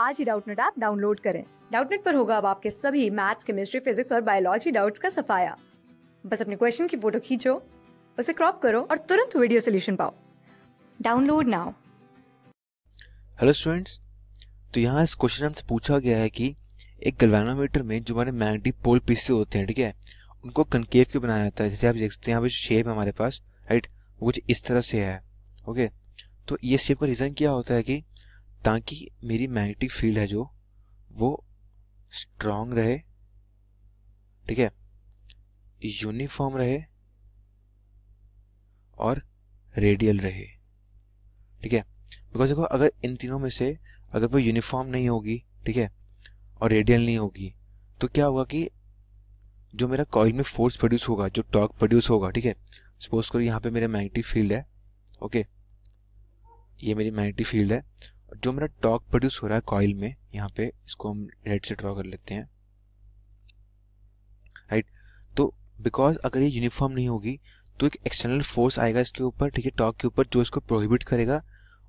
आज ही Doubtnut app download करें डाउटनेट पर होगा अब आपके सभी मैथ्स केमिस्ट्री फिजिक्स और बायोलॉजी डाउट्स का सफाया बस अपने क्वेश्चन की फोटो खींचो उसे क्रॉप करो और तुरंत वीडियो सोल्यूशन पाओ डाउनलोड नाउ हेलो स्टूडेंट्स तो यहाँ इस क्वेश्चन हमसे पूछा गया है कि एक गलवानोमीटर में जो हमारे मैग्नेटिक पोल पीसे होते हैं ठीक है उनको कनकेव के बनाया जाता है जैसे आप देख सकते हैं यहाँ पे शेप है हमारे पास राइट वो कुछ इस तरह से है ओके तो ये शेप का रीज़न क्या होता है कि ताकि मेरी मैग्नेटिक फील्ड है जो वो स्ट्रांग रहे ठीक है यूनिफॉर्म रहे और रेडियल रहे ठीक है बिकॉज देखो अगर इन तीनों में से अगर वो यूनिफॉर्म नहीं होगी ठीक है और रेडियल नहीं होगी तो क्या होगा कि जो मेरा कॉइल में फोर्स प्रोड्यूस होगा जो टॉर्क प्रोड्यूस होगा ठीक है सपोज करो यहाँ पे मेरा मैग्नेटिक फील्ड है ओके ये मेरी मैग्नेटिक फील्ड है जो मेरा टॉक प्रोड्यूस हो रहा है कॉयल में यहाँ पे इसको हम रेड से ड्रॉ कर लेते हैं राइट तो बिकॉज अगर ये यूनिफॉर्म नहीं होगी तो एक एक्सटर्नल फोर्स आएगा इसके ऊपर ठीक है टॉक के ऊपर जो इसको प्रोहिबिट करेगा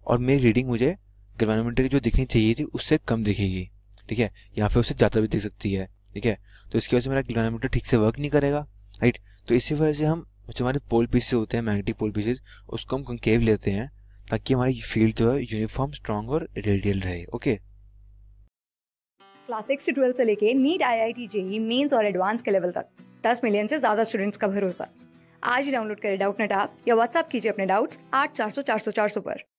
और मेरी रीडिंग मुझे ग्रेविनोमीटर की जो दिखनी चाहिए थी उससे कम दिखेगी ठीक है या फिर उससे ज़्यादा भी दिख सकती है ठीक है तो इसकी वजह से मेरा ग्रेविनोमीटर ठीक से वर्क नहीं करेगा राइट तो इसी वजह से हम जो हमारे पोल पीसेज होते हैं मैग्नेटिक पोल पीसेज उसको हम कंकेव लेते हैं ताकि हमारी फील्ड जो है यूनिफॉर्म स्ट्रॉन्ग और रेडियल रहे ओके क्लास सिक्स ट्वेल्थ से लेके NEET I I T JEE mains और एडवांस के लेवल तक दस मिलियन से ज्यादा स्टूडेंट्स का भरोसा आज ही डाउनलोड करें डाउट नेट आप या व्हाट्सअप कीजिए अपने डाउट्स आठ चार सौ चार सौ चार सौ पर